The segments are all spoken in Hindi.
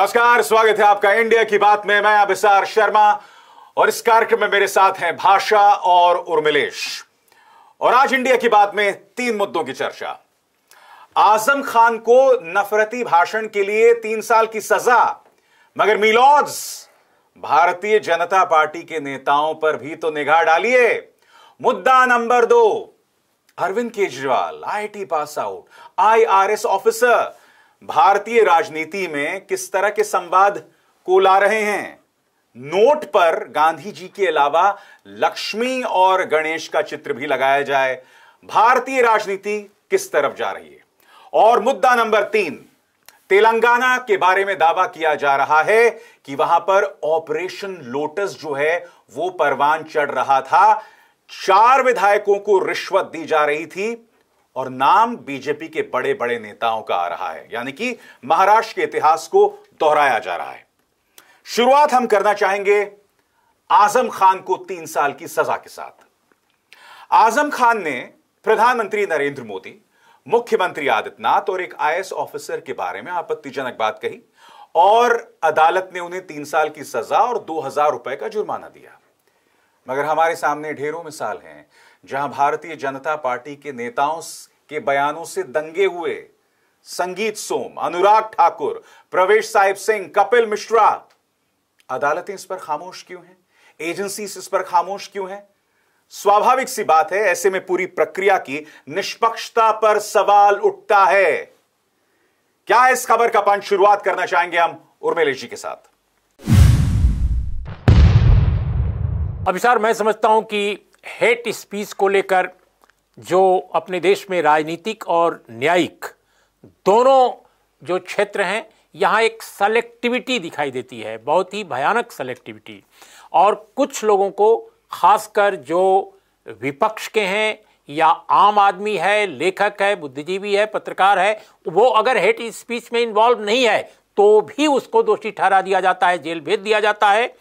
नमस्कार स्वागत है आपका इंडिया की बात में मैं अभिसार शर्मा और इस कार्यक्रम में मेरे साथ हैं भाषा और उर्मिलेश और आज इंडिया की बात में तीन मुद्दों की चर्चा आजम खान को नफरती भाषण के लिए तीन साल की सजा मगर मिलोज भारतीय जनता पार्टी के नेताओं पर भी तो निगाह डालिए मुद्दा नंबर दो Arvind Kejriwal IIT pass out IRS officer भारतीय राजनीति में किस तरह के संवाद को ला रहे हैं नोट पर गांधी जी के अलावा लक्ष्मी और गणेश का चित्र भी लगाया जाए भारतीय राजनीति किस तरफ जा रही है और मुद्दा नंबर तीन तेलंगाना के बारे में दावा किया जा रहा है कि वहां पर ऑपरेशन लोटस जो है वो परवान चढ़ रहा था चार विधायकों को रिश्वत दी जा रही थी और नाम बीजेपी के बड़े बड़े नेताओं का आ रहा है यानी कि महाराष्ट्र के इतिहास को दोहराया जा रहा है शुरुआत हम करना चाहेंगे आजम खान को तीन साल की सजा के साथ आजम खान ने प्रधानमंत्री नरेंद्र मोदी मुख्यमंत्री आदित्यनाथ और एक आईएएस ऑफिसर के बारे में आपत्तिजनक बात कही और अदालत ने उन्हें तीन साल की सजा और दो हजार रुपए का जुर्माना दिया मगर हमारे सामने ढेरों मिसाल हैं जहां भारतीय जनता पार्टी के नेताओं के बयानों से दंगे हुए संगीत सोम अनुराग ठाकुर प्रवेश साहिब सिंह कपिल मिश्रा अदालतें इस पर खामोश क्यों हैं एजेंसी इस पर खामोश क्यों हैं स्वाभाविक सी बात है ऐसे में पूरी प्रक्रिया की निष्पक्षता पर सवाल उठता है क्या इस खबर का पंच शुरुआत करना चाहेंगे हम उर्मिले जी के साथ अभिसार मैं समझता हूं कि हेट स्पीच को लेकर जो अपने देश में राजनीतिक और न्यायिक दोनों जो क्षेत्र हैं यहाँ एक सेलेक्टिविटी दिखाई देती है बहुत ही भयानक सेलेक्टिविटी और कुछ लोगों को खासकर जो विपक्ष के हैं या आम आदमी है लेखक है बुद्धिजीवी है पत्रकार है वो अगर हेट स्पीच में इन्वॉल्व नहीं है तो भी उसको दोषी ठहरा दिया जाता है जेल भेज दिया जाता है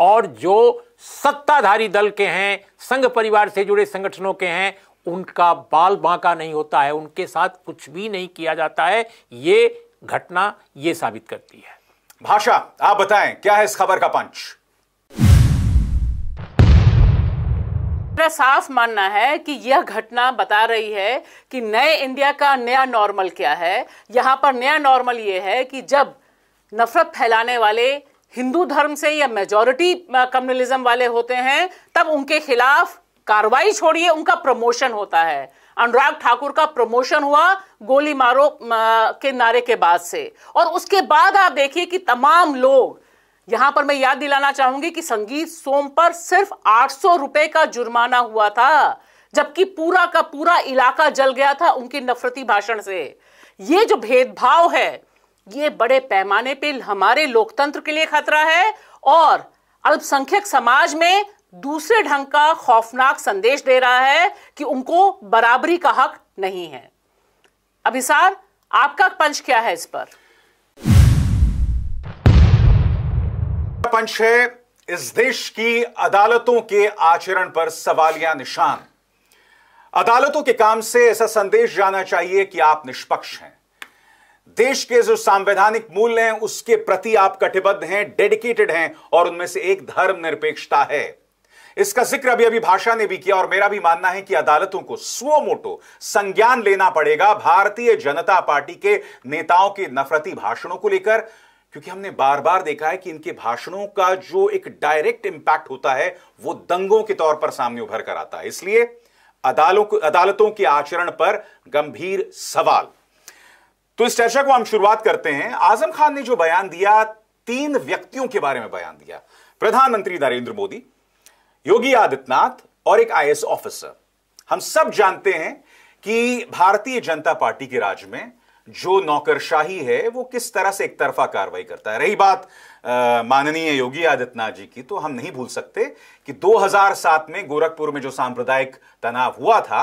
और जो सत्ताधारी दल के हैं संघ परिवार से जुड़े संगठनों के हैं उनका बाल बांका नहीं होता है उनके साथ कुछ भी नहीं किया जाता है ये घटना ये साबित करती है भाषा आप बताएं क्या है इस खबर का पंच मेरा साफ मानना है कि यह घटना बता रही है कि नए इंडिया का नया नॉर्मल क्या है यहां पर नया नॉर्मल यह है कि जब नफरत फैलाने वाले हिंदू धर्म से या मेजोरिटी कम्युनलिज्म वाले होते हैं तब उनके खिलाफ कार्रवाई छोड़िए उनका प्रमोशन होता है अनुराग ठाकुर का प्रमोशन हुआ गोली मारो के नारे के बाद से और उसके बाद आप देखिए कि तमाम लोग यहां पर मैं याद दिलाना चाहूंगी कि संगीत सोम पर सिर्फ आठ सौ रुपए का जुर्माना हुआ था जबकि पूरा का पूरा इलाका जल गया था उनके नफरती भाषण से ये जो भेदभाव है ये बड़े पैमाने पे हमारे लोकतंत्र के लिए खतरा है और अल्पसंख्यक समाज में दूसरे ढंग का खौफनाक संदेश दे रहा है कि उनको बराबरी का हक नहीं है अभिसार आपका पंच क्या है इस पर पंच है इस देश की अदालतों के आचरण पर सवालिया निशान अदालतों के काम से ऐसा संदेश जाना चाहिए कि आप निष्पक्ष हैं देश के जो संवैधानिक मूल्य हैं उसके प्रति आप कटिबद्ध हैं डेडिकेटेड हैं और उनमें से एक धर्मनिरपेक्षता है इसका जिक्र अभी अभी भाषा ने भी किया और मेरा भी मानना है कि अदालतों को स्वो मोटो संज्ञान लेना पड़ेगा भारतीय जनता पार्टी के नेताओं के नफरती भाषणों को लेकर क्योंकि हमने बार बार देखा है कि इनके भाषणों का जो एक डायरेक्ट इंपैक्ट होता है वो दंगों के तौर पर सामने उभर कर आता है इसलिए अदालतों के आचरण पर गंभीर सवाल तो इस चर्चा को हम शुरुआत करते हैं आजम खान ने जो बयान दिया तीन व्यक्तियों के बारे में बयान दिया प्रधानमंत्री नरेंद्र मोदी योगी आदित्यनाथ और एक आईएएस ऑफिसर हम सब जानते हैं कि भारतीय जनता पार्टी के राज में जो नौकरशाही है वो किस तरह से एक तरफा कार्रवाई करता है रही बात माननीय योगी आदित्यनाथ जी की तो हम नहीं भूल सकते कि 2007 में गोरखपुर में जो सांप्रदायिक तनाव हुआ था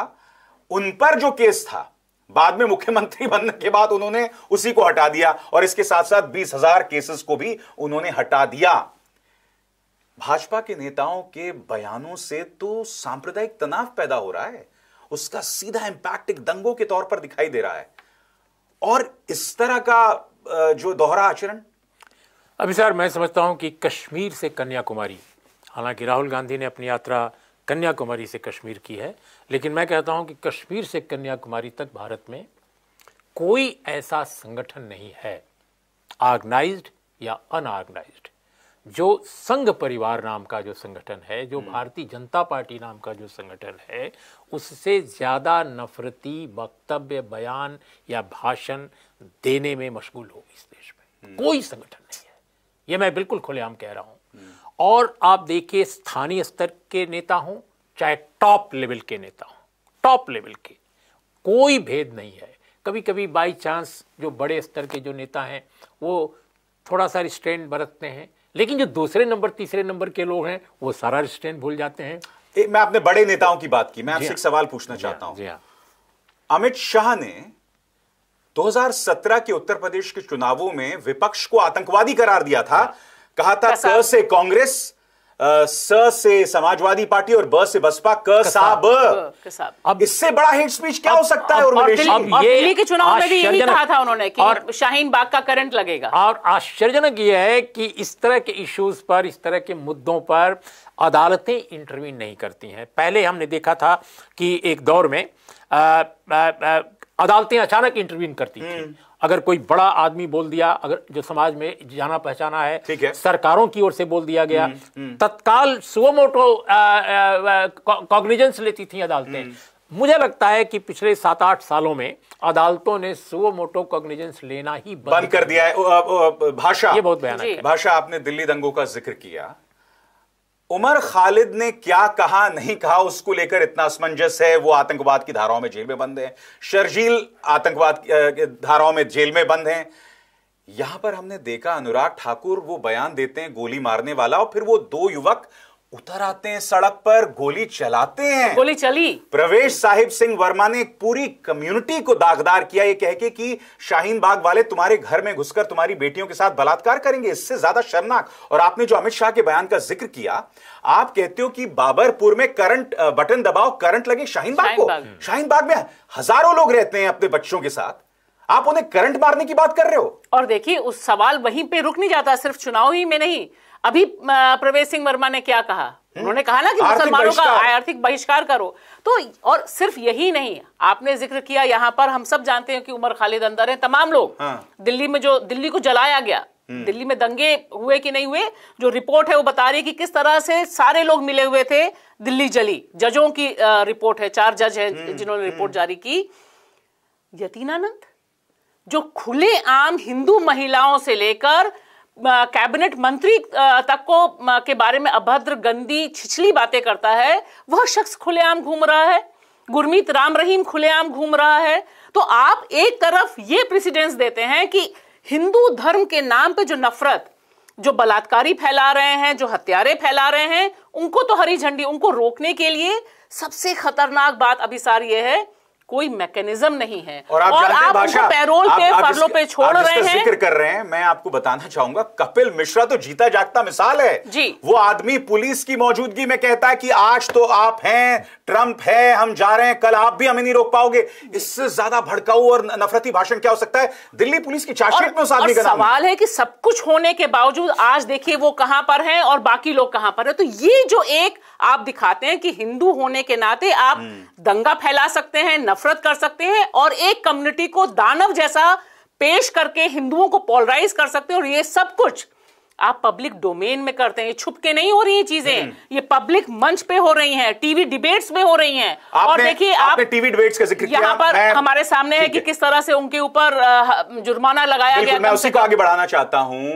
उन पर जो केस था बाद में मुख्यमंत्री बनने के बाद उन्होंने उसी को हटा दिया और इसके साथ साथ बीस हजार केसेस को भी उन्होंने हटा दिया भाजपा के नेताओं के बयानों से तो सांप्रदायिक तनाव पैदा हो रहा है उसका सीधा इंपैक्ट एक दंगों के तौर पर दिखाई दे रहा है और इस तरह का जो दोहरा आचरण अभी सर मैं समझता हूं कि कश्मीर से कन्याकुमारी हालांकि राहुल गांधी ने अपनी यात्रा कन्याकुमारी से कश्मीर की है लेकिन मैं कहता हूं कि कश्मीर से कन्याकुमारी तक भारत में कोई ऐसा संगठन नहीं है ऑर्गेनाइज्ड या अनऑर्गेनाइज्ड जो संघ परिवार नाम का जो संगठन है जो हम्म। भारतीय जनता पार्टी नाम का जो संगठन है उससे ज़्यादा नफरती वक्तव्य बयान या भाषण देने में मशगूल हो इस देश में हम्म। कोई संगठन नहीं है ये मैं बिल्कुल खुलेआम कह रहा हूँ और आप देखिए स्थानीय स्तर के नेता हों चाहे टॉप लेवल के नेता हों टॉप लेवल के कोई भेद नहीं है कभी कभी बाई चांस जो बड़े स्तर के जो नेता हैं वो थोड़ा सा रिस्ट्रेंट बरतते हैं लेकिन जो दूसरे नंबर तीसरे नंबर के लोग हैं वो सारा रिस्ट्रेंट भूल जाते हैं ए, मैं आपने बड़े नेताओं की बात की मैं आपसे हाँ। एक सवाल पूछना चाहता हाँ, हूं हाँ। अमित शाह ने 2017 के उत्तर प्रदेश के चुनावों में विपक्ष को आतंकवादी करार दिया था कहा था क से कांग्रेस स से समाजवादी पार्टी और ब से बसपा क साब अब इससे बड़ा हेट स्पीच क्या अब, हो सकता अब, है और दिल्ली के चुनाव में भी यही कहा था उन्होंने कि और शाहीन बाग का करंट लगेगा और आश्चर्यजनक यह है कि इस तरह के इश्यूज पर इस तरह के मुद्दों पर अदालतें इंटरवीन नहीं करती हैं पहले हमने देखा था कि एक दौर में अदालतें अचानक इंटरवीन करती थी हम्म। अगर कोई बड़ा आदमी बोल दिया अगर जो समाज में जाना पहचाना है ठीक है सरकारों की ओर से बोल दिया गया हम्म, हम्म। तत्काल सुमोटो कॉग्निजेंस लेती थी अदालतें हम्म। मुझे लगता है कि पिछले सात आठ सालों में अदालतों ने सुओ मोटो कॉग्निजेंस लेना ही बंद कर दिया है भाषा ये बहुत बयान है भाषा आपने दिल्ली दंगों का जिक्र किया उमर खालिद ने क्या कहा नहीं कहा उसको लेकर इतना असमंजस है वो आतंकवाद की धाराओं में जेल में बंद है शर्जील आतंकवाद धाराओं में जेल में बंद है यहां पर हमने देखा अनुराग ठाकुर वो बयान देते हैं गोली मारने वाला और फिर वो दो युवक उतर आते हैं सड़क पर गोली चलाते हैं गोली चली प्रवेश साहिब सिंह वर्मा ने पूरी कम्युनिटी को दागदार किया ये कह के कि शाहीन बाग वाले तुम्हारे घर में घुसकर तुम्हारी बेटियों के साथ बलात्कार करेंगे इससे ज्यादा शर्मनाक और आपने जो अमित शाह के बयान का जिक्र किया आप कहते हो कि बाबरपुर में करंट बटन दबाओ करंट लगे शाहीन बाग को शाहीन बाग में हजारों लोग रहते हैं अपने बच्चों के साथ आप उन्हें करंट मारने की बात कर रहे हो और देखिए उस सवाल वहीं पे रुक नहीं जाता सिर्फ चुनाव ही में नहीं अभी प्रवेश सिंह वर्मा ने क्या कहा उन्होंने कहा ना कि मुसलमानों का आर्थिक बहिष्कार करो तो और सिर्फ यही नहीं आपने जिक्र किया यहाँ पर हम सब जानते हैं कि उमर खालिद अंदर है तमाम लोग हाँ। दिल्ली में जो दिल्ली को जलाया गया हम्म। दिल्ली में दंगे हुए कि नहीं हुए जो रिपोर्ट है वो बता रही है कि किस तरह से सारे लोग मिले हुए थे दिल्ली जली जजों की रिपोर्ट है चार जज हैं हम्म, जिन्होंने रिपोर्ट हम्म। जारी की यतीनानंद जो खुले आम हिंदू महिलाओं से लेकर कैबिनेट मंत्री तक को के बारे में अभद्र गंदी छिछली बातें करता है वह शख्स खुलेआम घूम रहा है गुरमीत राम रहीम खुलेआम घूम रहा है तो आप एक तरफ ये प्रेसिडेंस देते हैं कि हिंदू धर्म के नाम पे जो नफरत जो बलात्कारी फैला रहे हैं जो हत्यारे फैला रहे हैं उनको तो हरी झंडी उनको रोकने के लिए सबसे खतरनाक बात अभी सार ये है कोई मैकेनिज्म नहीं है और आप, और आप उनको पैरोल के फरलो पे छोड़ रहे हैं जिक्र कर रहे हैं मैं आपको बताना चाहूंगा कपिल मिश्रा तो जीता जागता मिसाल है जी वो आदमी पुलिस की मौजूदगी में कहता है कि आज तो आप हैं ट्रंप है हम जा रहे हैं कल आप भी हमें नहीं रोक पाओगे इससे ज्यादा भड़काऊ और नफरती भाषण क्या हो सकता है दिल्ली पुलिस की चार्जशीट में उस आदमी का सवाल है कि सब कुछ होने के बावजूद आज देखिए वो कहां पर है और बाकी लोग कहां पर है तो ये जो एक आप दिखाते हैं कि हिंदू होने के नाते आप हम्म। दंगा फैला सकते हैं नफरत कर सकते हैं और एक कम्युनिटी को दानव जैसा पेश करके हिंदुओं को पोलराइज कर सकते हैं और ये सब कुछ आप पब्लिक डोमेन में करते हैं छुप के नहीं हो रही है चीजें हम्म। ये पब्लिक मंच पे हो रही हैं टीवी डिबेट्स में हो रही हैं और देखिए आप टीवी डिबेट्स का जिक्र यहाँ पर हमारे सामने है कि किस तरह से उनके ऊपर जुर्माना लगाया गया मैं उसी को आगे बढ़ाना चाहता हूँ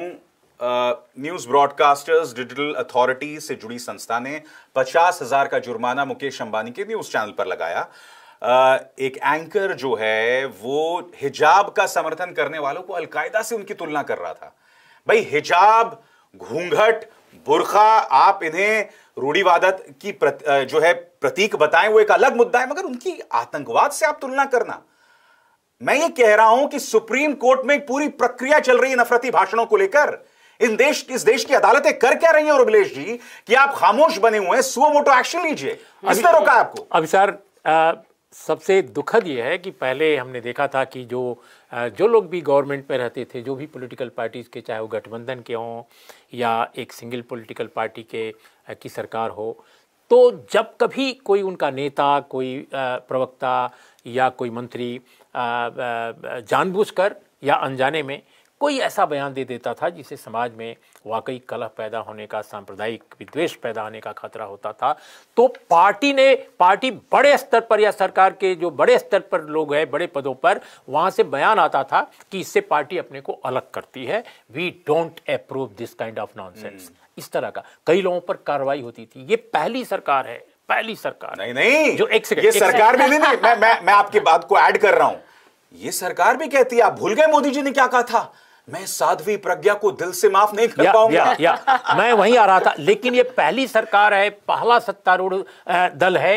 न्यूज ब्रॉडकास्टर्स डिजिटल अथॉरिटी से जुड़ी संस्था ने पचास हजार का जुर्माना मुकेश अंबानी के न्यूज चैनल पर लगाया एक एंकर जो है वो हिजाब का समर्थन करने वालों को अलकायदा से उनकी तुलना कर रहा था भाई हिजाब घूंघट बुरखा आप इन्हें रूढ़ीवादत की प्रत, जो है प्रतीक बताएं वो एक अलग मुद्दा है मगर उनकी आतंकवाद से आप तुलना करना मैं ये कह रहा हूं कि सुप्रीम कोर्ट में पूरी प्रक्रिया चल रही है नफरती भाषणों को लेकर इन देश इस देश की अदालतें कर क्या रही हैं और अभिलेश जी कि आप खामोश बने हुए हैं सुमोटो एक्शन लीजिए किसने रोका आपको अभी सर सबसे दुखद ये है कि पहले हमने देखा था कि जो जो लोग भी गवर्नमेंट में रहते थे जो भी पॉलिटिकल पार्टीज़ के चाहे वो गठबंधन के हों या एक सिंगल पॉलिटिकल पार्टी के की सरकार हो तो जब कभी कोई उनका नेता कोई प्रवक्ता या कोई मंत्री जानबूझकर या अनजाने में कोई ऐसा बयान दे देता था जिसे समाज में वाकई कलह पैदा होने का सांप्रदायिक विद्वेष पैदा होने का खतरा होता था तो पार्टी ने पार्टी बड़े स्तर पर या सरकार के जो बड़े स्तर पर लोग हैं बड़े पदों पर वहाँ से बयान आता था कि इससे पार्टी अपने को अलग करती है we don't approve this kind of non इस तरह का कई लोगों पर कार्रवाई होती थी ये पहली सरकार है पहली सरकार नहीं नहीं जो एक सेकंड ये एक सरकार भी नहीं मैं मैं मैं आपकी बात को ऐड कर रहा हूं ये सरकार भी कहती है आप भूल गए मोदी जी ने क्या कहा था मैं साध्वी प्रज्ञा को दिल से माफ नहीं कर पाऊंगा या, या, मैं वहीं आ रहा था लेकिन ये पहली सरकार है पहला सत्तारूढ़ दल है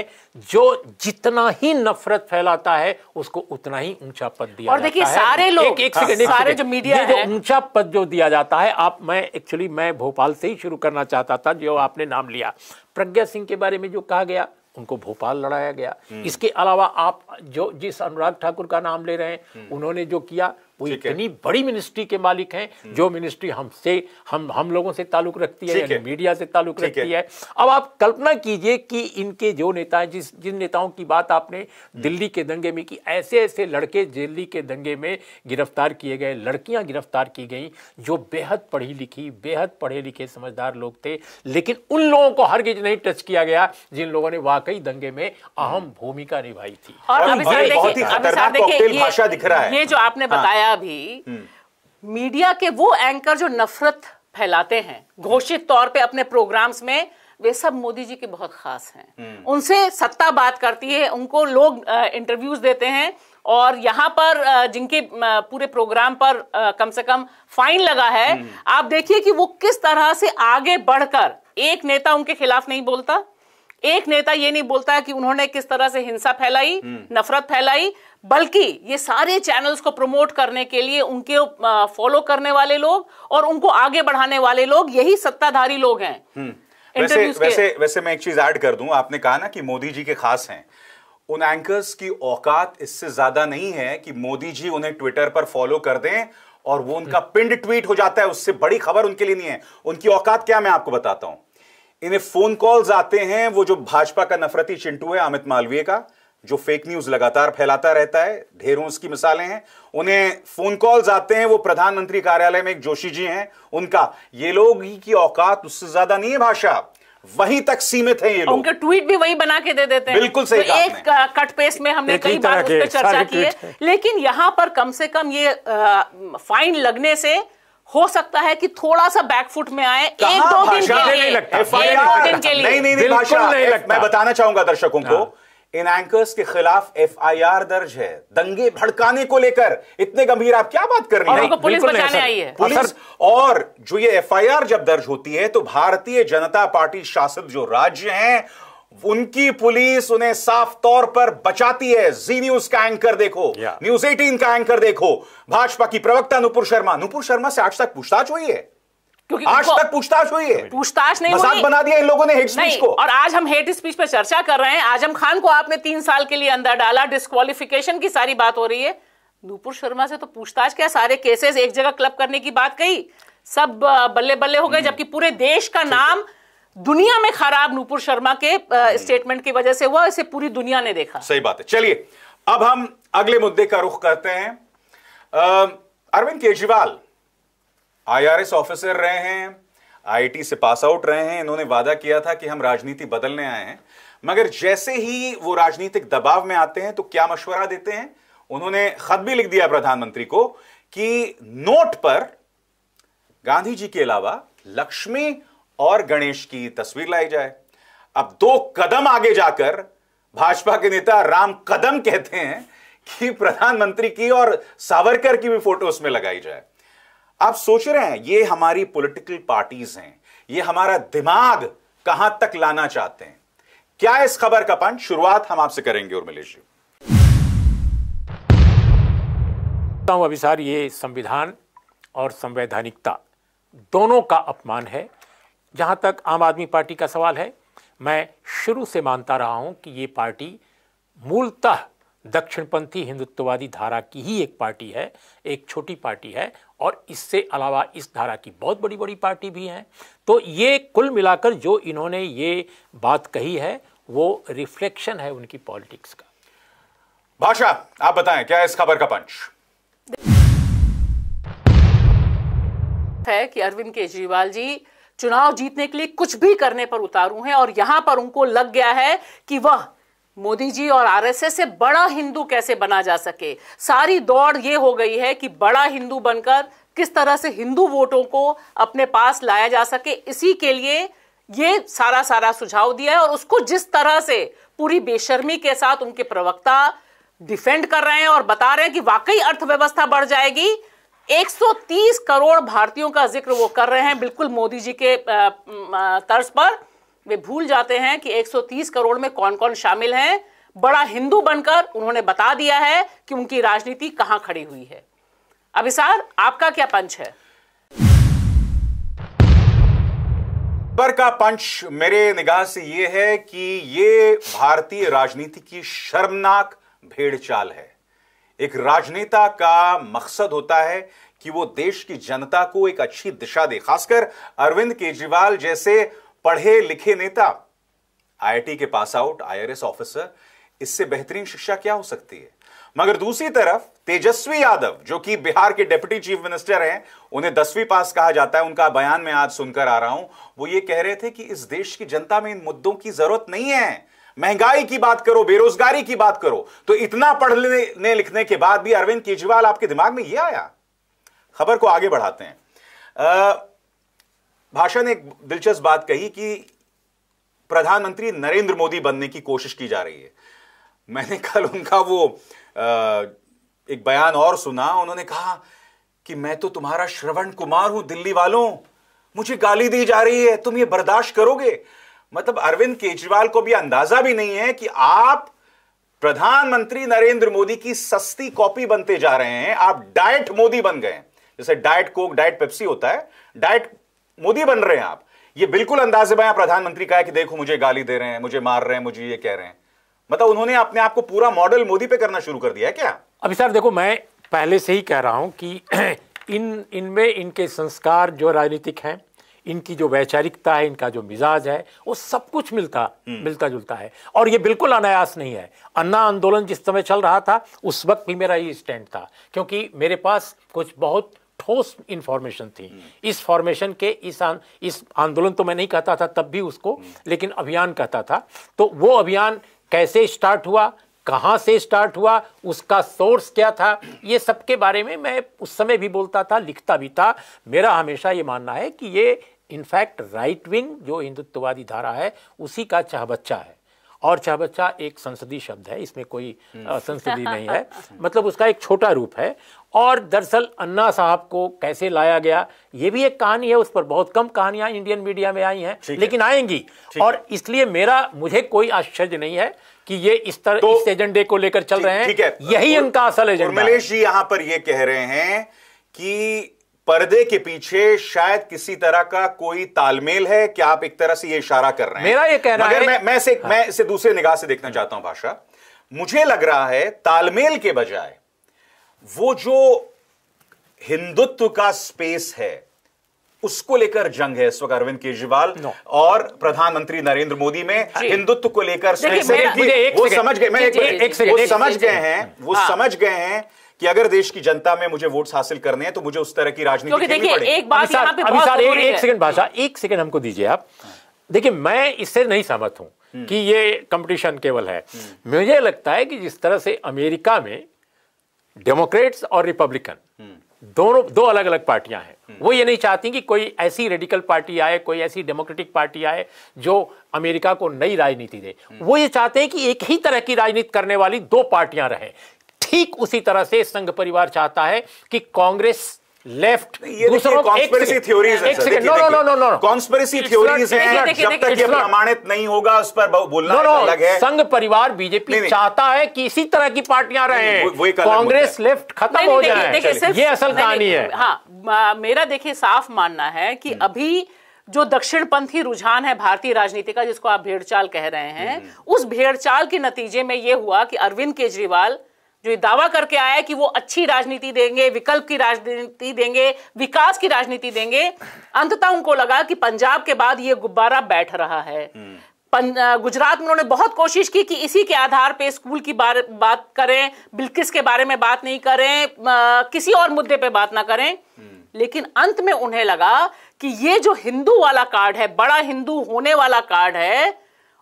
जो जितना ही नफरत फैलाता है उसको उतना ही ऊंचा पद दिया और देखिए सारे लोग एक, एक सेकंड सारे जो मीडिया जो ऊंचा पद जो दिया जाता है आप मैं एक्चुअली मैं भोपाल से ही शुरू करना चाहता था जो आपने नाम लिया प्रज्ञा सिंह के बारे में जो कहा गया उनको भोपाल लड़ाया गया हम्म। इसके अलावा आप जो जिस अनुराग ठाकुर का नाम ले रहे हैं हम्म। उन्होंने जो किया वो इतनी बड़ी मिनिस्ट्री के मालिक हैं हम्म। जो मिनिस्ट्री हमसे हम हम लोगों से ताल्लुक रखती है, है। मीडिया से ताल्लुक रखती है।, है अब आप कल्पना कीजिए कि इनके जो नेता हैं जिस जिन नेताओं की बात आपने हम्म। दिल्ली के दंगे में की ऐसे ऐसे लड़के दिल्ली के दंगे में गिरफ्तार किए गए लड़कियां गिरफ्तार की गई जो बेहद पढ़ी लिखी बेहद पढ़े लिखे समझदार लोग थे लेकिन उन लोगों को हर नहीं टच किया गया जिन लोगों ने वाकई दंगे में अहम हम्म। भूमिका निभाई थी और ये जो आपने हाँ। बताया द्वारा भी मीडिया के वो एंकर जो नफरत फैलाते हैं घोषित तौर पे अपने प्रोग्राम्स में वे सब मोदी जी के बहुत खास हैं हम्म। उनसे सत्ता बात करती है उनको लोग इंटरव्यूज देते हैं और यहाँ पर जिनके पूरे प्रोग्राम पर कम से कम फाइन लगा है हम्म। आप देखिए कि वो किस तरह से आगे बढ़कर एक नेता उनके खिलाफ नहीं बोलता एक नेता ये नहीं बोलता है कि उन्होंने किस तरह से हिंसा फैलाई हम्म। नफरत फैलाई बल्कि ये सारे चैनल्स को प्रमोट करने के लिए उनके फॉलो करने वाले लोग और उनको आगे बढ़ाने वाले लोग यही सत्ताधारी लोग हैं हम्म। वैसे वैसे वैसे मैं एक चीज ऐड कर दूं आपने कहा ना कि मोदी जी के खास हैं उन एंकर्स की औकात इससे ज्यादा नहीं है कि मोदी जी उन्हें ट्विटर पर फॉलो कर दें और वो उनका हम्म। पिंड ट्वीट हो जाता है उससे बड़ी खबर उनके लिए नहीं है उनकी औकात क्या मैं आपको बताता हूं इन्हें फोन कॉल्स आते हैं वो जो भाजपा का नफरती चिंटू है अमित मालवीय का जो फेक न्यूज लगातार फैलाता रहता है ढेरों उसकी मिसालें हैं उन्हें फोन कॉल्स आते हैं वो प्रधानमंत्री कार्यालय में एक जोशी जी हैं उनका ये लोग ही की औकात उससे ज्यादा नहीं है भाषा वहीं तक सीमित है ये लोग उनके ट्वीट भी वही बना के दे देते हैं बिल्कुल सही तो एक कट पेस्ट में हमने कई बार उस पर चर्चा की है लेकिन यहां पर कम से कम ये फाइन लगने से हो सकता है कि थोड़ा सा बैकफुट में आए एक दो दिन के लिए नहीं लगता नहीं नहीं नहीं नहीं मैं बताना चाहूंगा दर्शकों को हाँ। इन एंकर्स के खिलाफ एफआईआर दर्ज है दंगे भड़काने को लेकर इतने गंभीर आप क्या बात कर रही हैं पुलिस बचाने आई है पुलिस और जो ये एफआईआर जब दर्ज होती है तो भारतीय जनता पार्टी शासित जो राज्य हैं उनकी पुलिस उन्हें साफ तौर पर बचाती है जी न्यूज का एंकर देखो न्यूज एटीन का एंकर देखो भाजपा की प्रवक्ता नुपुर शर्मा नुपुर शर्मा से आज तक पूछताछ हुई है क्योंकि आज तक पूछताछ हुई है पूछताछ नहीं हुई बना दिया इन लोगों ने हेट स्पीच को और आज हम हेट स्पीच पर चर्चा कर रहे हैं आजम खान को आपने तीन साल के लिए अंदर डाला डिस्कालिफिकेशन की सारी बात हो रही है नूपुर शर्मा से तो पूछताछ क्या सारे केसेस एक जगह क्लब करने की बात कही सब बल्ले बल्ले हो गए hmm. जबकि पूरे देश का नाम है। दुनिया में खराब नूपुर शर्मा के स्टेटमेंट हम्म। की वजह से हुआ इसे पूरी दुनिया ने देखा सही बात है चलिए अब हम अगले मुद्दे का रुख करते हैं अरविंद केजरीवाल आईआरएस ऑफिसर रहे हैं आईटी से पास आउट रहे हैं इन्होंने वादा किया था कि हम राजनीति बदलने आए हैं मगर जैसे ही वो राजनीतिक दबाव में आते हैं तो क्या मशवरा देते हैं उन्होंने खत भी लिख दिया प्रधानमंत्री को कि नोट पर गांधी जी के अलावा लक्ष्मी और गणेश की तस्वीर लाई जाए अब दो कदम आगे जाकर भाजपा के नेता राम कदम कहते हैं कि प्रधानमंत्री की और सावरकर की भी फोटो उसमें लगाई जाए आप सोच रहे हैं ये हमारी पॉलिटिकल पार्टीज हैं ये हमारा दिमाग कहां तक लाना चाहते हैं क्या इस खबर का पंच शुरुआत हम आपसे करेंगे और मिलेश अभिसार ये संविधान और संवैधानिकता दोनों का अपमान है जहां तक आम आदमी पार्टी का सवाल है मैं शुरू से मानता रहा हूं कि ये पार्टी मूलतः दक्षिणपंथी हिंदुत्ववादी धारा की ही एक पार्टी है एक छोटी पार्टी है और इससे अलावा इस धारा की बहुत बड़ी बड़ी पार्टी भी हैं तो ये कुल मिलाकर जो इन्होंने ये बात कही है वो रिफ्लेक्शन है उनकी पॉलिटिक्स का भाषा आप बताएं क्या इस खबर का पंच है कि अरविंद केजरीवाल जी चुनाव जीतने के लिए कुछ भी करने पर उतारू हैं और यहां पर उनको लग गया है कि वह मोदी जी और आरएसएस से बड़ा हिंदू कैसे बना जा सके सारी दौड़ ये हो गई है कि बड़ा हिंदू बनकर किस तरह से हिंदू वोटों को अपने पास लाया जा सके इसी के लिए ये सारा सारा सुझाव दिया है और उसको जिस तरह से पूरी बेशर्मी के साथ उनके प्रवक्ता डिफेंड कर रहे हैं और बता रहे हैं कि वाकई अर्थव्यवस्था बढ़ जाएगी 130 करोड़ भारतीयों का जिक्र वो कर रहे हैं बिल्कुल मोदी जी के तर्ज पर वे भूल जाते हैं कि 130 करोड़ में कौन कौन शामिल हैं बड़ा हिंदू बनकर उन्होंने बता दिया है कि उनकी राजनीति कहां खड़ी हुई है अभिसार आपका क्या पंच है खबर का पंच मेरे निगाह से यह है कि ये भारतीय राजनीति की शर्मनाक भेड़चाल है एक राजनेता का मकसद होता है कि वो देश की जनता को एक अच्छी दिशा दे खासकर अरविंद केजरीवाल जैसे पढ़े लिखे नेता आईआईटी के पास आउट आईआरएस ऑफिसर इससे बेहतरीन शिक्षा क्या हो सकती है मगर दूसरी तरफ तेजस्वी यादव जो कि बिहार के डेप्यूटी चीफ मिनिस्टर हैं उन्हें दसवीं पास कहा जाता है उनका बयान मैं आज सुनकर आ रहा हूं वो ये कह रहे थे कि इस देश की जनता में इन मुद्दों की जरूरत नहीं है महंगाई की बात करो बेरोजगारी की बात करो तो इतना पढ़ने लिखने के बाद भी अरविंद केजरीवाल आपके दिमाग में यह आया खबर को आगे बढ़ाते हैं भाषा ने एक दिलचस्प बात कही कि प्रधानमंत्री नरेंद्र मोदी बनने की कोशिश की जा रही है मैंने कल उनका वो आ, एक बयान और सुना उन्होंने कहा कि मैं तो तुम्हारा श्रवण कुमार हूं दिल्ली वालों मुझे गाली दी जा रही है तुम ये बर्दाश्त करोगे मतलब अरविंद केजरीवाल को भी अंदाजा भी नहीं है कि आप प्रधानमंत्री नरेंद्र मोदी की सस्ती कॉपी बनते जा रहे हैं आप डाइट मोदी बन गए जैसे डाइट कोक डाइट पेप्सी होता है डाइट मोदी बन रहे हैं आप ये बिल्कुल अंदाजे बया प्रधानमंत्री का है कि देखो मुझे गाली दे रहे हैं मुझे मार रहे हैं मुझे ये कह रहे हैं मतलब उन्होंने अपने आप को पूरा मॉडल मोदी पे करना शुरू कर दिया है क्या अभी सर देखो मैं पहले से ही कह रहा हूं कि इन इनमें इनके संस्कार जो राजनीतिक हैं इनकी जो वैचारिकता है इनका जो मिजाज है वो सब कुछ मिलता हम्म। मिलता जुलता है और ये बिल्कुल अनायास नहीं है अन्ना आंदोलन जिस समय चल रहा था उस वक्त भी मेरा ये स्टैंड था क्योंकि मेरे पास कुछ बहुत ठोस इन्फॉर्मेशन थी हम्म। इस फॉर्मेशन के इस आन, इस आंदोलन तो मैं नहीं कहता था तब भी उसको हम्म। लेकिन अभियान कहता था तो वो अभियान कैसे स्टार्ट हुआ कहाँ से स्टार्ट हुआ उसका सोर्स क्या था ये सब के बारे में मैं उस समय भी बोलता था लिखता भी था मेरा हमेशा ये मानना है कि ये इनफैक्ट राइट विंग जो हिंदुत्ववादी धारा है उसी का चाहबच्चा है और चाहबच्चा एक संसदीय शब्द है इसमें कोई हम्म। संसदीय नहीं है हम्म। मतलब उसका एक छोटा रूप है और दरअसल अन्ना साहब को कैसे लाया गया ये भी एक कहानी है उस पर बहुत कम कहानियां इंडियन मीडिया में आई हैं लेकिन है। आएंगी और इसलिए मेरा मुझे कोई आश्चर्य नहीं है कि ये इस तरह तो, इस एजेंडे को लेकर चल रहे हैं यही उनका असल एजेंडा मलेश जी यहां पर यह कह रहे हैं कि पर्दे के पीछे शायद किसी तरह का कोई तालमेल है क्या आप एक तरह से ये इशारा कर रहे हैं मेरा ये कहना मगर है मैं मैं से, हाँ। मैं इसे दूसरे निगाह से देखना चाहता हूं भाषा मुझे लग रहा है तालमेल के बजाय वो जो हिंदुत्व का स्पेस है उसको लेकर जंग है इस वक्त अरविंद केजरीवाल और प्रधानमंत्री नरेंद्र मोदी में हिंदुत्व को लेकर वो समझ गए मैं एक हाँ। समझ गए हैं वो समझ गए हैं कि अगर देश की जनता में मुझे वोट्स हासिल करने हैं तो मुझे उस तरह की राजनीति देखिए एक बात पे बहुत एक, एक सेकंड भाषा एक सेकंड हमको दीजिए आप देखिए मैं इससे नहीं सहमत हूं हम्म। कि ये कंपटीशन केवल है मुझे लगता है कि जिस तरह से अमेरिका में डेमोक्रेट्स और रिपब्लिकन हम्म। दोनों दो अलग अलग पार्टियां हैं हम्म। वो ये नहीं चाहती कि कोई ऐसी रेडिकल पार्टी आए कोई ऐसी डेमोक्रेटिक पार्टी आए जो अमेरिका को नई राजनीति दे वो ये चाहते हैं कि एक ही तरह की राजनीति करने वाली दो पार्टियां रहें ठीक उसी तरह से संघ परिवार चाहता है कि कांग्रेस लेफ्ट कॉन्स्पेरेसी थ्योरीज जब तक ये प्रमाणित नहीं होगा उस पर बोलना अलग है संघ परिवार बीजेपी चाहता है कि इसी तरह की पार्टियां रहे कांग्रेस लेफ्ट खत्म हो जाए ये असल कहानी है हाँ मेरा देखिए साफ मानना है कि हम्म। अभी जो दक्षिण पंथी रुझान है भारतीय राजनीति का जिसको आप भेड़चाल कह रहे हैं हम्म। उस भेड़चाल के नतीजे में यह हुआ कि अरविंद केजरीवाल जो ये दावा करके आया है कि वो अच्छी राजनीति देंगे विकल्प की राजनीति देंगे विकास की राजनीति देंगे अंततः उनको लगा कि पंजाब के बाद ये गुब्बारा बैठ रहा है गुजरात में उन्होंने बहुत कोशिश की कि इसी के आधार पे स्कूल की बार, बात करें बिल्किस के बारे में बात नहीं करें आ, किसी और मुद्दे पे बात ना करें लेकिन अंत में उन्हें लगा कि ये जो हिंदू वाला कार्ड है बड़ा हिंदू होने वाला कार्ड है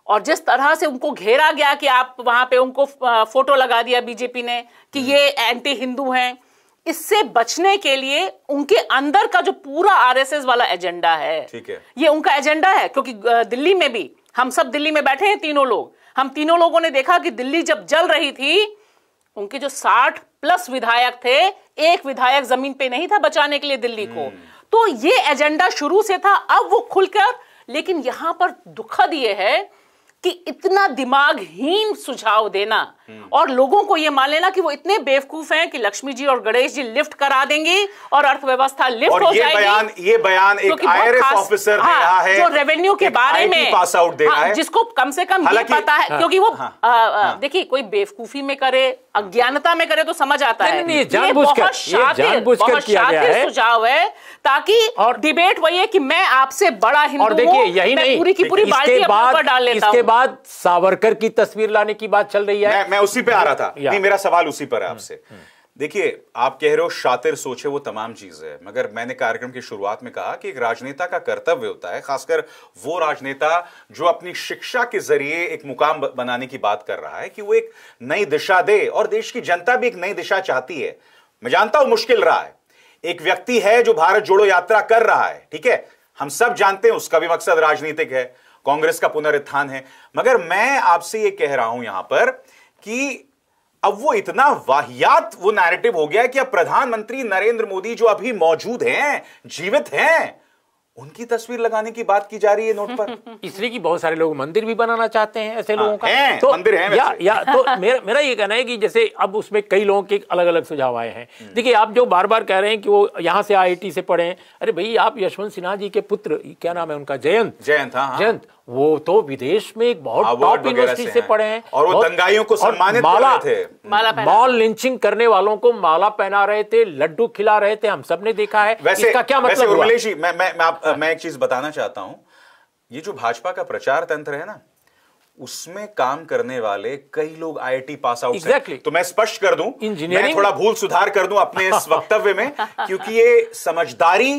और जिस तरह से उनको घेरा गया कि आप वहां पे उनको फोटो लगा दिया बीजेपी ने कि ये एंटी हिंदू हैं इससे बचने के लिए उनके अंदर का जो पूरा आरएसएस वाला एजेंडा है ठीक है ये उनका एजेंडा है क्योंकि दिल्ली में भी हम सब दिल्ली में बैठे हैं तीनों लोग हम तीनों लोगों ने देखा कि दिल्ली जब जल रही थी उनके जो साठ प्लस विधायक थे एक विधायक जमीन पे नहीं था बचाने के लिए दिल्ली को हम्म। तो ये एजेंडा शुरू से था अब वो खुलकर लेकिन यहां पर दुखद ये है कि इतना दिमागहीन सुझाव देना हम्म। और लोगों को यह मान लेना कि वो इतने बेवकूफ हैं कि लक्ष्मी जी और गणेश जी लिफ्ट करा देंगे और अर्थव्यवस्था लिफ्ट और हो ये जाएगी बयान, ये बयान एक आईआरएस ऑफिसर हाँ, रहा है जो रेवेन्यू के बारे में पास आउट दे हाँ, रहा है जिसको कम से कम ये पता है हाँ, क्योंकि वो हाँ। देखिए कोई बेवकूफी में करे अज्ञानता में करे तो समझ आता है गया है सुझाव है ताकि और डिबेट वही है कि मैं आपसे बड़ा हिंदू और देखिए यही नहीं पूरी की पूरी बाल्टी डाल लेता इसके बाद सावरकर की तस्वीर लाने की बात चल रही है मैं उसी पे आ रहा था नहीं मेरा सवाल उसी पर है hmm. आपसे देखिए आप कह रहे हो शातिर सोचे वो तमाम चीज है मगर मैंने कार्यक्रम की शुरुआत में कहा कि एक राजनेता का कर्तव्य होता है खासकर वो राजनेता जो अपनी शिक्षा के जरिए एक मुकाम बनाने की बात कर रहा है कि वो एक नई दिशा दे और देश की जनता भी एक नई दिशा चाहती है मैं जानता हूं मुश्किल रहा है एक व्यक्ति है जो भारत जोड़ो यात्रा कर रहा है ठीक है हम सब जानते हैं उसका भी मकसद राजनीतिक है कांग्रेस का पुनरुत्थान है मगर मैं आपसे ये कह रहा हूं यहां पर कि अब वो इतना वाहियात वो नैरेटिव हो गया कि अब प्रधानमंत्री नरेंद्र मोदी जो अभी मौजूद हैं जीवित हैं उनकी तस्वीर लगाने की बात की जा रही है नोट पर इसलिए कि बहुत सारे लोग मंदिर भी बनाना चाहते हैं ऐसे हाँ, लोगों का है, तो मंदिर है या, या तो मेरा मेरा ये कहना है कि जैसे अब उसमें कई लोगों के अलग अलग सुझाव आए हैं हम्म। देखिए आप जो बार बार कह रहे हैं कि वो यहाँ से आई से पढ़े अरे भाई आप यशवंत सिन्हा जी के पुत्र क्या नाम है उनका जयंत जयंत हाँ, हाँ। जयंत वो तो विदेश में एक बहुत टॉप यूनिवर्सिटी से, पढ़े हैं और वो दंगाइयों को सम्मानित माला थे मॉल लिंचिंग करने वालों को माला पहना रहे थे लड्डू खिला रहे थे हम सब ने देखा है वैसे, इसका क्या मतलब वैसे मैं मैं मैं, आप, मैं एक चीज बताना चाहता हूं ये जो भाजपा का प्रचार तंत्र है ना उसमें काम करने वाले कई लोग आईआईटी पास आउट exactly. तो मैं स्पष्ट कर दूं इंजीनियरिंग थोड़ा भूल सुधार कर दूं अपने इस वक्तव्य में क्योंकि ये समझदारी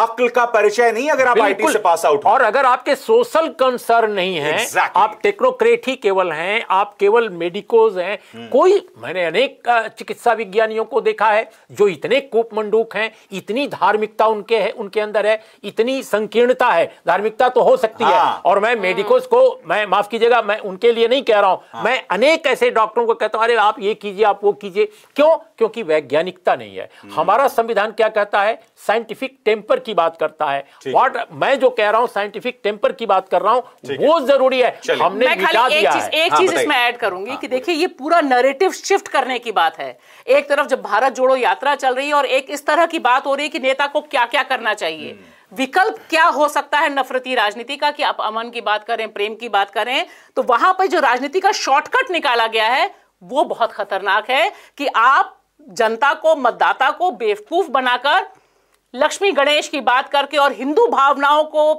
अक्ल का परिचय नहीं अगर आप आईटी से पास आउट और अगर आपके सोशल कंसर्न नहीं है exactly. आप टेक्नोक्रेट ही केवल हैं आप केवल मेडिकोज हैं हम्म। कोई मैंने अनेक चिकित्सा विज्ञानियों को देखा है जो इतने कूप मंडूक हैं इतनी धार्मिकता उनके है उनके अंदर है इतनी संकीर्णता है धार्मिकता तो हो सकती हाँ। है और मैं मेडिकोज को मैं माफ कीजिएगा मैं उनके लिए नहीं कह रहा हूं हाँ। मैं अनेक ऐसे डॉक्टरों को कहता हूं अरे आप ये कीजिए आप वो कीजिए क्यों क्योंकि वैज्ञानिकता नहीं है हम्म। हमारा संविधान क्या कहता है साइंटिफिक टेम्पर की बात करता है व्हाट मैं जो कह रहा हूँ साइंटिफिक टेम्पर की बात कर रहा हूँ वो जरूरी है हमने मिटा दिया है एक हाँ, चीज इसमें ऐड करूंगी हाँ, कि देखिए ये पूरा नरेटिव शिफ्ट करने की बात है एक तरफ जब भारत जोड़ो यात्रा चल रही है और एक इस तरह की बात हो रही है कि नेता को क्या क्या करना चाहिए हम्म। विकल्प क्या हो सकता है नफरती राजनीति का कि आप अमन की बात करें प्रेम की बात करें तो वहां पर जो राजनीति का शॉर्टकट निकाला गया है वो बहुत खतरनाक है कि आप जनता को मतदाता को बेवकूफ बनाकर लक्ष्मी गणेश की बात करके और हिंदू भावनाओं को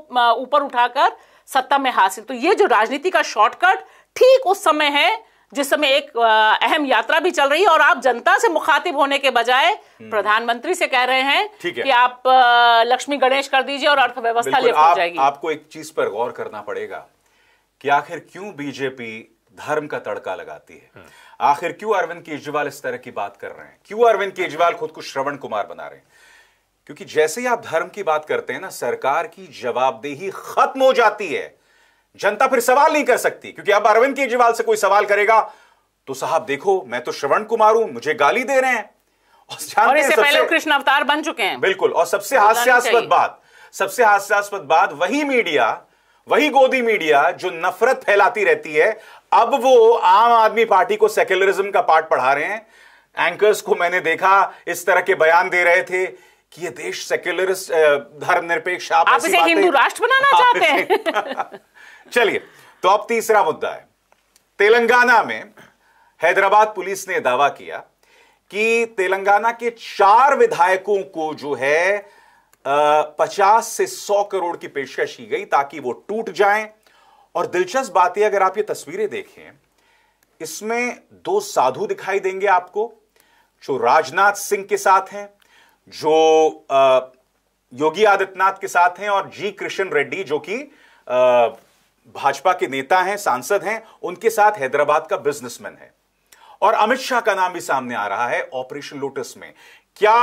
ऊपर उठाकर सत्ता में हासिल तो ये जो राजनीति का शॉर्टकट ठीक उस समय है जिस समय एक अहम यात्रा भी चल रही है और आप जनता से मुखातिब होने के बजाय हम्म। प्रधानमंत्री से कह रहे हैं है। कि आप लक्ष्मी गणेश कर दीजिए और अर्थव्यवस्था लिफ्ट हो जाएगी आपको एक चीज पर गौर करना पड़ेगा कि आखिर क्यों बीजेपी धर्म का तड़का लगाती है हम्म। आखिर क्यों अरविंद केजरीवाल इस तरह की बात कर रहे हैं क्यों अरविंद केजरीवाल खुद को श्रवण कुमार बना रहे हैं क्योंकि जैसे ही आप धर्म की बात करते हैं ना सरकार की जवाबदेही खत्म हो जाती है जनता फिर सवाल नहीं कर सकती क्योंकि अब अरविंद केजरीवाल से कोई सवाल करेगा तो साहब देखो मैं तो श्रवण कुमार हूं मुझे गाली दे रहे हैं और, और इससे पहले कृष्ण अवतार बन चुके हैं बिल्कुल और सबसे हास्यास्पद बात सबसे हास्यास्पद बात वही मीडिया वही गोदी मीडिया जो नफरत फैलाती रहती है अब वो आम आदमी पार्टी को सेक्युलरिज्म का पाठ पढ़ा रहे हैं एंकर्स को मैंने देखा इस तरह के बयान दे रहे थे कि ये देश सेक्युलरिस्ट धर्मनिरपेक्ष आप, आप इसे हिंदू राष्ट्र बनाना चाहते हैं चलिए तो अब तीसरा मुद्दा है तेलंगाना में हैदराबाद पुलिस ने दावा किया कि तेलंगाना के चार विधायकों को जो है पचास से सौ करोड़ की पेशकश की गई ताकि वो टूट जाएं और दिलचस्प बात यह अगर आप ये तस्वीरें देखें इसमें दो साधु दिखाई देंगे आपको जो राजनाथ सिंह के साथ हैं जो योगी आदित्यनाथ के साथ हैं और जी कृष्ण रेड्डी जो कि भाजपा के नेता हैं सांसद हैं उनके साथ हैदराबाद का बिजनेसमैन है और अमित शाह का नाम भी सामने आ रहा है ऑपरेशन लोटस में क्या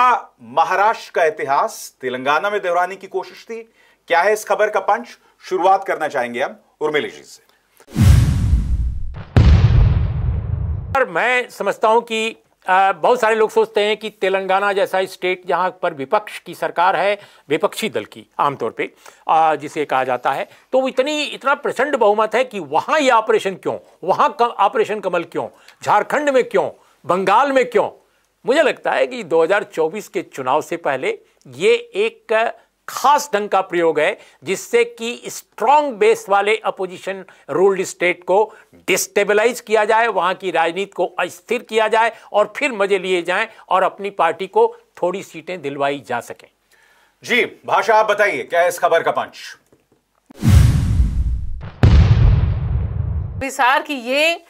महाराष्ट्र का इतिहास तेलंगाना में दोहराने की कोशिश थी क्या है इस खबर का पंच शुरुआत करना चाहेंगे हम उर्मिली जी से मैं समझता हूं कि बहुत सारे लोग सोचते हैं कि तेलंगाना जैसा स्टेट जहाँ पर विपक्ष की सरकार है विपक्षी दल की आमतौर पे जिसे कहा जाता है तो इतनी इतना प्रचंड बहुमत है कि वहाँ ये ऑपरेशन क्यों वहाँ ऑपरेशन कमल क्यों झारखंड में क्यों बंगाल में क्यों मुझे लगता है कि 2024 के चुनाव से पहले ये एक खास ढंग का प्रयोग है जिससे कि स्ट्रांग बेस वाले अपोजिशन रूल्ड स्टेट को डिस्टेबलाइज किया जाए वहां की राजनीति को अस्थिर किया जाए और फिर मजे लिए जाएं और अपनी पार्टी को थोड़ी सीटें दिलवाई जा सके जी भाषा आप बताइए क्या है इस खबर का पंच विसार की ये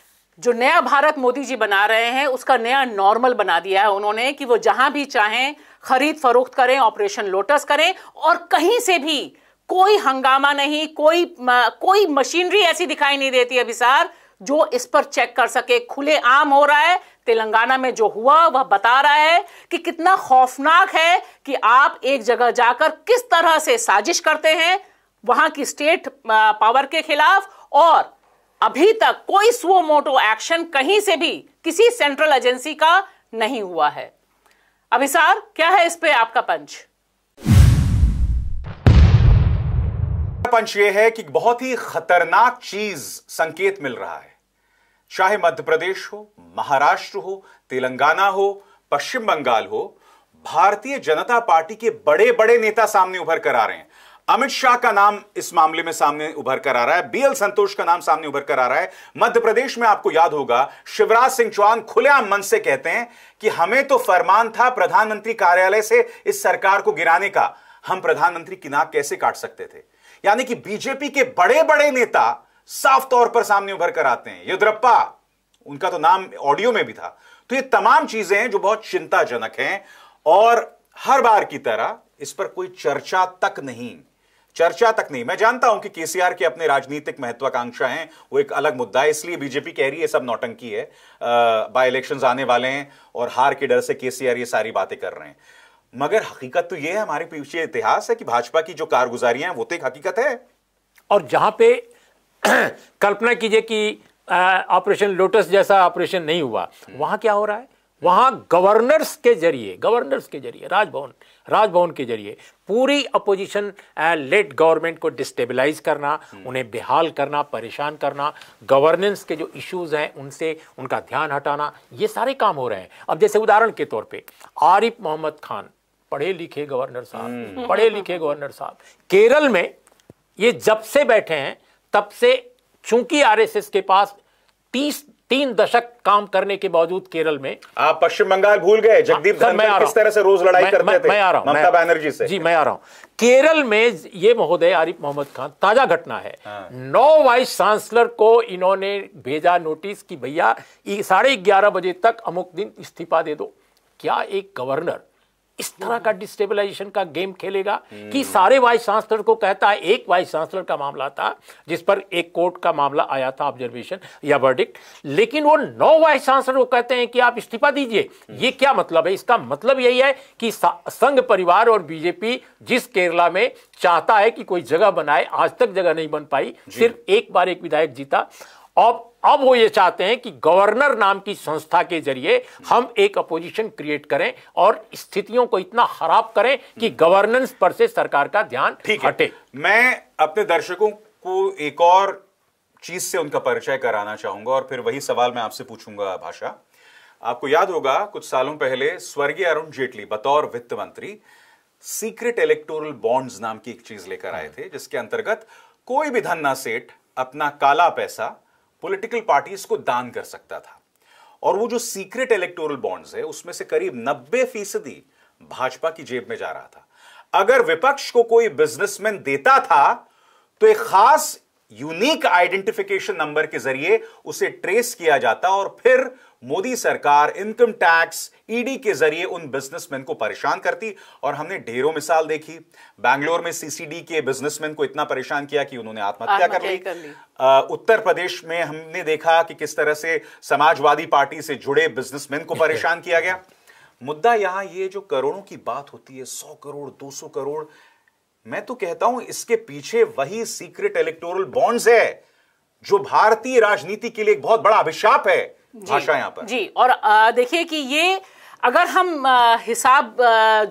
जो नया भारत मोदी जी बना रहे हैं उसका नया नॉर्मल बना दिया है उन्होंने कि वो जहां भी चाहें खरीद फरोख्त करें ऑपरेशन लोटस करें और कहीं से भी कोई हंगामा नहीं कोई कोई मशीनरी ऐसी दिखाई नहीं देती अभी सार जो इस पर चेक कर सके खुले आम हो रहा है तेलंगाना में जो हुआ वह बता रहा है कि कितना खौफनाक है कि आप एक जगह जाकर किस तरह से साजिश करते हैं वहां की स्टेट पावर के खिलाफ और अभी तक कोई सुओ मोटो एक्शन कहीं से भी किसी सेंट्रल एजेंसी का नहीं हुआ है अभिसार क्या है इस पे आपका पंच पंच ये है कि बहुत ही खतरनाक चीज संकेत मिल रहा है चाहे मध्य प्रदेश हो महाराष्ट्र हो तेलंगाना हो पश्चिम बंगाल हो भारतीय जनता पार्टी के बड़े बड़े नेता सामने उभर कर आ रहे हैं अमित शाह का नाम इस मामले में सामने उभर कर आ रहा है बीएल संतोष का नाम सामने उभर कर आ रहा है मध्य प्रदेश में आपको याद होगा शिवराज सिंह चौहान खुलेआम मन से कहते हैं कि हमें तो फरमान था प्रधानमंत्री कार्यालय से इस सरकार को गिराने का हम प्रधानमंत्री की नाक कैसे काट सकते थे यानी कि बीजेपी के बड़े बड़े नेता साफ तौर पर सामने उभर कर आते हैं येद्रप्पा उनका तो नाम ऑडियो में भी था तो ये तमाम चीजें हैं जो बहुत चिंताजनक हैं और हर बार की तरह इस पर कोई चर्चा तक नहीं चर्चा तक नहीं मैं जानता हूं कि केसीआर के अपने राजनीतिक महत्वाकांक्षा हैं वो एक अलग मुद्दा है इसलिए बीजेपी कह रही है सब नौटंकी है बाय इलेक्शन आने वाले हैं और हार के डर से केसीआर ये सारी बातें कर रहे हैं मगर हकीकत तो ये है हमारे पीछे इतिहास है कि भाजपा की जो कारगुजारियां वो तो एक हकीकत है और जहां पे कल्पना कीजिए कि ऑपरेशन लोटस जैसा ऑपरेशन नहीं हुआ वहां क्या हो रहा है वहां गवर्नर्स के जरिए गवर्नर्स के जरिए राजभवन राजभवन के जरिए पूरी अपोजिशन लेट गवर्नमेंट को डिस्टेबलाइज करना हम्म। उन्हें बेहाल करना परेशान करना गवर्नेंस के जो इश्यूज हैं उनसे उनका ध्यान हटाना ये सारे काम हो रहे हैं अब जैसे उदाहरण के तौर पे आरिफ मोहम्मद खान पढ़े लिखे गवर्नर साहब हम्म। पढ़े लिखे गवर्नर साहब केरल में ये जब से बैठे हैं तब से चूंकि आरएसएस के पास तीस तीन दशक काम करने के बावजूद केरल में आप पश्चिम बंगाल भूल गए हाँ, जगदीप किस तरह से रोज लड़ाई मैं, करते थे मैं आ रहा हूं ममता बैनर्जी से जी मैं आ रहा हूं केरल में ये महोदय आरिफ मोहम्मद खान ताजा घटना है हाँ। नौ वाइस चांसलर को इन्होंने भेजा नोटिस कि भैया साढ़े ग्यारह बजे तक अमुक दिन इस्तीफा दे दो क्या एक गवर्नर इस तरह का डिस्टेबलाइजेशन का गेम खेलेगा कि सारे वाइस चांसलर को कहता है एक वाइस चांसलर का मामला था जिस पर एक कोर्ट का मामला आया था ऑब्जर्वेशन या वर्डिक्ट लेकिन वो नौ वाइस चांसलर को कहते हैं कि आप इस्तीफा दीजिए ये क्या मतलब है इसका मतलब यही है कि संघ परिवार और बीजेपी जिस केरला में चाहता है कि कोई जगह बनाए आज तक जगह नहीं बन पाई सिर्फ एक बार एक विधायक जीता अब अब वो ये चाहते हैं कि गवर्नर नाम की संस्था के जरिए हम एक अपोजिशन क्रिएट करें और स्थितियों को इतना खराब करें कि गवर्नेंस हम्म। पर से सरकार का ध्यान हटे मैं अपने दर्शकों को एक और चीज से उनका परिचय कराना चाहूंगा और फिर वही सवाल मैं आपसे पूछूंगा भाषा आपको याद होगा कुछ सालों पहले स्वर्गीय अरुण जेटली बतौर वित्त मंत्री सीक्रेट इलेक्टोरल बॉन्ड्स नाम की एक चीज लेकर आए हम्म। थे जिसके अंतर्गत कोई भी धन्ना सेठ अपना काला पैसा पॉलिटिकल पार्टीज को दान कर सकता था और वो जो सीक्रेट इलेक्टोरल बॉन्ड्स है उसमें से करीब नब्बे फीसदी भाजपा की जेब में जा रहा था अगर विपक्ष को कोई बिजनेसमैन देता था तो एक खास यूनिक आइडेंटिफिकेशन नंबर के जरिए उसे ट्रेस किया जाता और फिर मोदी सरकार इनकम टैक्स ईडी के जरिए उन बिजनेसमैन को परेशान करती और हमने ढेरों मिसाल देखी बैंगलोर में सीसीडी के बिजनेसमैन को इतना परेशान किया कि उन्होंने आत्महत्या कर ली, कर ली। आ, उत्तर प्रदेश में हमने देखा कि किस तरह से समाजवादी पार्टी से जुड़े बिजनेसमैन को परेशान किया गया मुद्दा यहां ये जो करोड़ों की बात होती है सौ करोड़ दो सौ करोड़ मैं तो कहता हूं इसके पीछे वही सीक्रेट इलेक्टोरल बॉन्ड्स है जो भारतीय राजनीति के लिए एक बहुत बड़ा अभिशाप है भाषा यहां पर जी और देखिए कि ये अगर हम हिसाब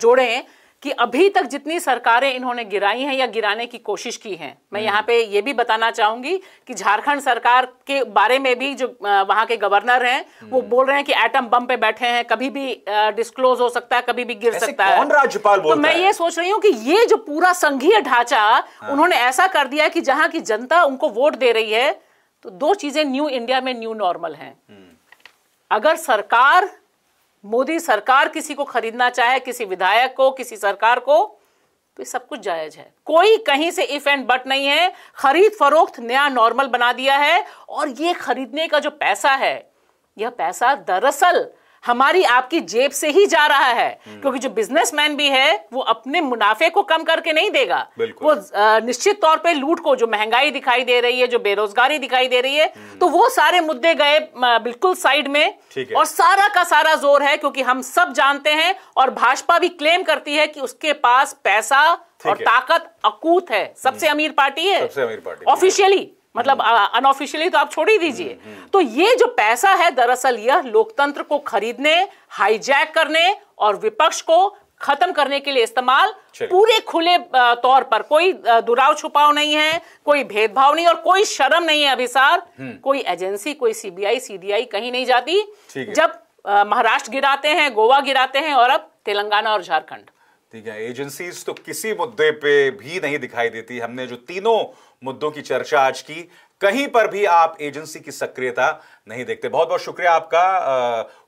जोड़ें कि अभी तक जितनी सरकारें इन्होंने गिराई हैं या गिराने की कोशिश की है मैं यहाँ पे ये भी बताना चाहूंगी कि झारखंड सरकार के बारे में भी जो वहां के गवर्नर हैं वो हम्म। बोल रहे हैं कि एटम बम पे बैठे हैं कभी भी डिस्क्लोज हो सकता है कभी भी गिर सकता है राज्यपाल तो मैं ये सोच रही हूँ कि ये जो पूरा संघीय ढांचा हाँ। उन्होंने ऐसा कर दिया कि जहां की जनता उनको वोट दे रही है तो दो चीजें न्यू इंडिया में न्यू नॉर्मल है हम्म। अगर सरकार मोदी सरकार किसी को खरीदना चाहे किसी विधायक को किसी सरकार को तो सब कुछ जायज है कोई कहीं से इफ एंड बट नहीं है खरीद फरोख्त नया नॉर्मल बना दिया है और ये खरीदने का जो पैसा है यह पैसा दरअसल हमारी आपकी जेब से ही जा रहा है हम्म। क्योंकि जो बिजनेसमैन भी है वो अपने मुनाफे को कम करके नहीं देगा वो निश्चित तौर पे लूट को जो महंगाई दिखाई दे रही है जो बेरोजगारी दिखाई दे रही है हम्म। तो वो सारे मुद्दे गए बिल्कुल साइड में और सारा का सारा जोर है क्योंकि हम सब जानते हैं और भाजपा भी क्लेम करती है कि उसके पास पैसा और ताकत अकूत है सबसे हम्म। अमीर पार्टी है सबसे अमीर पार्टी ऑफिशियली मतलब हम्म। अनऑफिशियली तो आप छोड़ ही दीजिए हम्म, हम्म। तो ये जो पैसा है दरअसल यह लोकतंत्र को खरीदने हाईजैक करने और विपक्ष को खत्म करने के लिए इस्तेमाल पूरे खुले तौर पर कोई दुराव छुपाव नहीं है कोई भेदभाव नहीं और कोई शर्म नहीं है अभिसार कोई एजेंसी कोई सीबीआई सीडीआई कहीं नहीं जाती जब महाराष्ट्र गिराते हैं गोवा गिराते हैं और अब तेलंगाना और झारखंड ठीक है एजेंसीज तो किसी मुद्दे पे भी नहीं दिखाई देती हमने जो तीनों मुद्दों की चर्चा आज की कहीं पर भी आप एजेंसी की सक्रियता नहीं देखते बहुत बहुत शुक्रिया आपका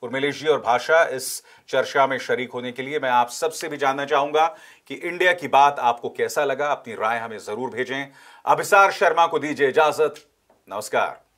उर्मिलेश जी और भाषा इस चर्चा में शरीक होने के लिए मैं आप सबसे भी जानना चाहूंगा कि इंडिया की बात आपको कैसा लगा अपनी राय हमें जरूर भेजें अभिसार शर्मा को दीजिए इजाजत नमस्कार